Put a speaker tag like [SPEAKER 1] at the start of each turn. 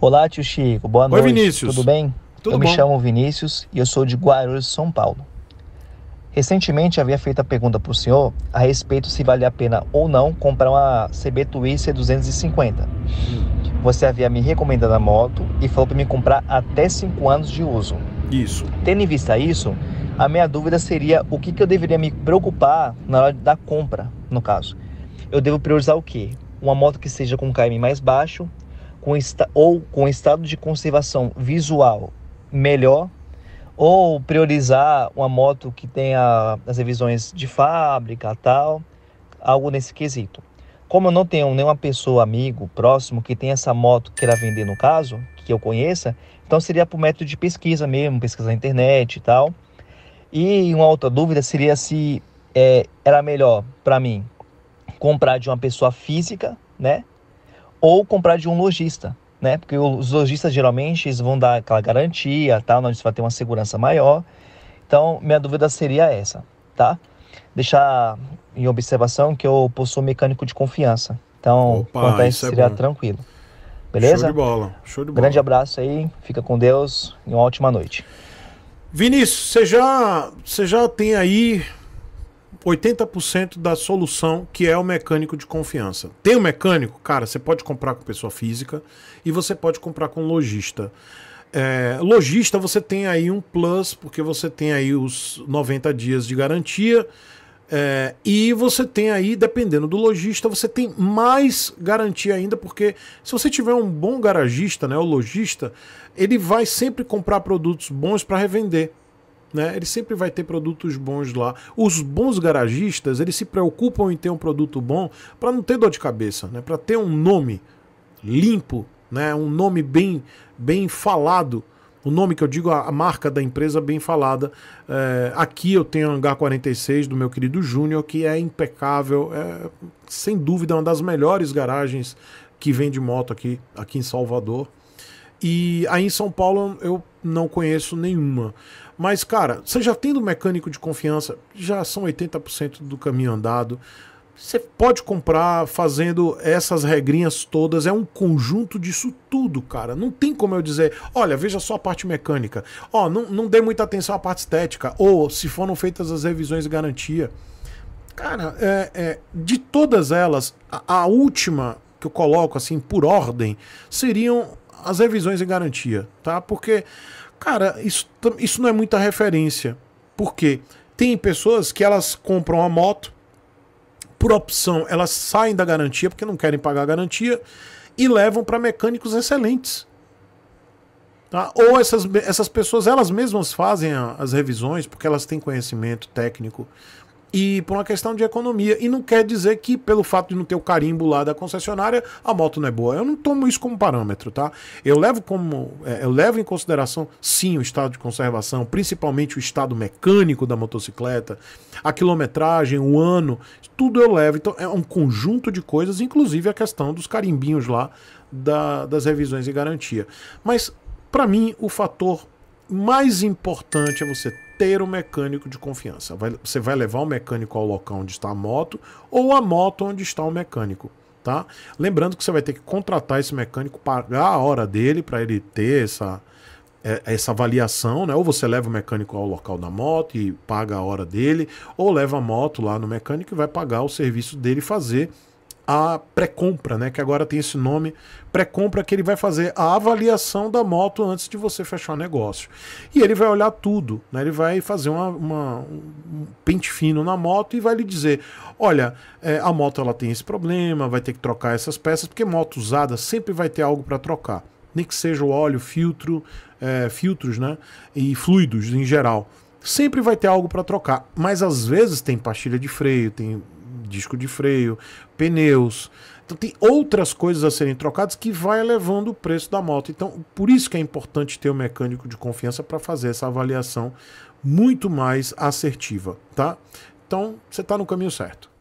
[SPEAKER 1] Olá, tio Chico. Boa Oi, noite. Oi, Vinícius. Tudo bem? Tudo eu bom? me chamo Vinícius e eu sou de Guarulhos, São Paulo. Recentemente havia feito a pergunta para o senhor a respeito se vale a pena ou não comprar uma CB c 250. Você havia me recomendado a moto e falou para me comprar até 5 anos de uso. Isso. Tendo em vista isso, a minha dúvida seria o que, que eu deveria me preocupar na hora da compra, no caso. Eu devo priorizar o quê? Uma moto que seja com KM mais baixo com esta, ou com estado de conservação visual melhor, ou priorizar uma moto que tenha as revisões de fábrica, tal, algo nesse quesito. Como eu não tenho nenhuma pessoa, amigo, próximo, que tenha essa moto queira vender no caso, que eu conheça, então seria por método de pesquisa mesmo, pesquisa na internet e tal. E uma outra dúvida seria se é, era melhor para mim comprar de uma pessoa física, né? ou comprar de um lojista, né? Porque os lojistas geralmente eles vão dar aquela garantia, tá? Nós vai ter uma segurança maior. Então, minha dúvida seria essa, tá? Deixar em observação que eu possuo um mecânico de confiança. Então, Opa, quanto a isso, é seria tranquilo. Beleza? Show de bola. Show de bola. Grande abraço aí, fica com Deus e uma ótima noite.
[SPEAKER 2] Vinícius, você já, você já tem aí 80% da solução que é o mecânico de confiança. Tem o um mecânico, cara, você pode comprar com pessoa física e você pode comprar com lojista. É, lojista, você tem aí um plus, porque você tem aí os 90 dias de garantia. É, e você tem aí, dependendo do lojista, você tem mais garantia ainda, porque se você tiver um bom garagista, né, o lojista, ele vai sempre comprar produtos bons para revender. Né? Ele sempre vai ter produtos bons lá. Os bons garagistas, eles se preocupam em ter um produto bom para não ter dor de cabeça, né? Para ter um nome limpo, né? Um nome bem bem falado. O nome que eu digo, a marca da empresa bem falada. É, aqui eu tenho a Hangar 46 do meu querido Júnior, que é impecável, é, sem dúvida, uma das melhores garagens que vende moto aqui, aqui em Salvador. E aí em São Paulo eu não conheço nenhuma. Mas, cara, você já tendo mecânico de confiança, já são 80% do caminho andado. Você pode comprar fazendo essas regrinhas todas, é um conjunto disso tudo, cara. Não tem como eu dizer, olha, veja só a parte mecânica. Ó, não, não dê muita atenção à parte estética. Ou se foram feitas as revisões de garantia. Cara, é, é de todas elas, a, a última que eu coloco assim por ordem seriam as revisões em garantia, tá? Porque, cara, isso, isso não é muita referência. Por quê? Tem pessoas que elas compram a moto, por opção, elas saem da garantia porque não querem pagar a garantia e levam para mecânicos excelentes. Tá? Ou essas, essas pessoas, elas mesmas fazem a, as revisões porque elas têm conhecimento técnico e por uma questão de economia. E não quer dizer que, pelo fato de não ter o carimbo lá da concessionária, a moto não é boa. Eu não tomo isso como parâmetro, tá? Eu levo como. É, eu levo em consideração sim o estado de conservação, principalmente o estado mecânico da motocicleta, a quilometragem, o ano, tudo eu levo. Então, é um conjunto de coisas, inclusive a questão dos carimbinhos lá da, das revisões e garantia. Mas, para mim, o fator mais importante é você ter um mecânico de confiança. Vai, você vai levar o mecânico ao local onde está a moto ou a moto onde está o mecânico. Tá? Lembrando que você vai ter que contratar esse mecânico, pagar a hora dele para ele ter essa, é, essa avaliação, né? Ou você leva o mecânico ao local da moto e paga a hora dele, ou leva a moto lá no mecânico e vai pagar o serviço dele fazer a pré-compra, né? Que agora tem esse nome, pré-compra, que ele vai fazer a avaliação da moto antes de você fechar o negócio. E ele vai olhar tudo, né? Ele vai fazer uma, uma um pente fino na moto e vai lhe dizer: olha, é, a moto ela tem esse problema, vai ter que trocar essas peças, porque moto usada sempre vai ter algo para trocar. Nem que seja o óleo, filtro, é, filtros, né? E fluidos em geral. Sempre vai ter algo para trocar, mas às vezes tem pastilha de freio, tem disco de freio, pneus. Então tem outras coisas a serem trocadas que vai elevando o preço da moto. Então, por isso que é importante ter um mecânico de confiança para fazer essa avaliação muito mais assertiva, tá? Então, você está no caminho certo.